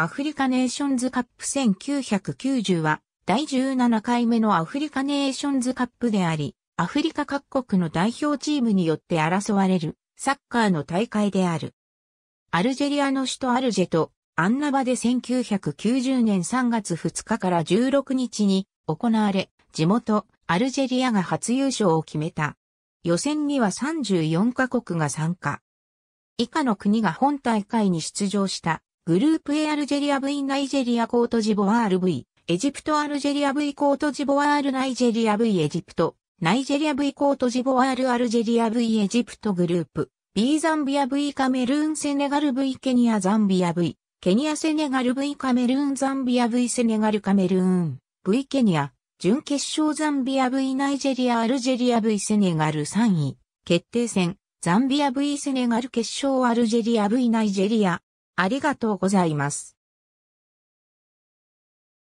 アフリカネーションズカップ1990は第17回目のアフリカネーションズカップであり、アフリカ各国の代表チームによって争われるサッカーの大会である。アルジェリアの首都アルジェとアンナバで1990年3月2日から16日に行われ、地元アルジェリアが初優勝を決めた。予選には34カ国が参加。以下の国が本大会に出場した。グループ A アルジェリア V ナイジェリアコートジボワール V エジプトアルジェリア V コートジボワールナイジェリア V エジプトナイジェリア V コートジボワールアルジェリア V エジプトグループ B ザンビア V カメルーンセネガル V ケニアザンビア V ケニアセネガル V カメルーンザンビア V セネガルカメルーン V ケニア準決勝ザンビア V ナイジェリアアルジェリア V セネガル3位決定戦ザンビア V セネガル決勝アルジェリア V ナイジェリアありがとうございます。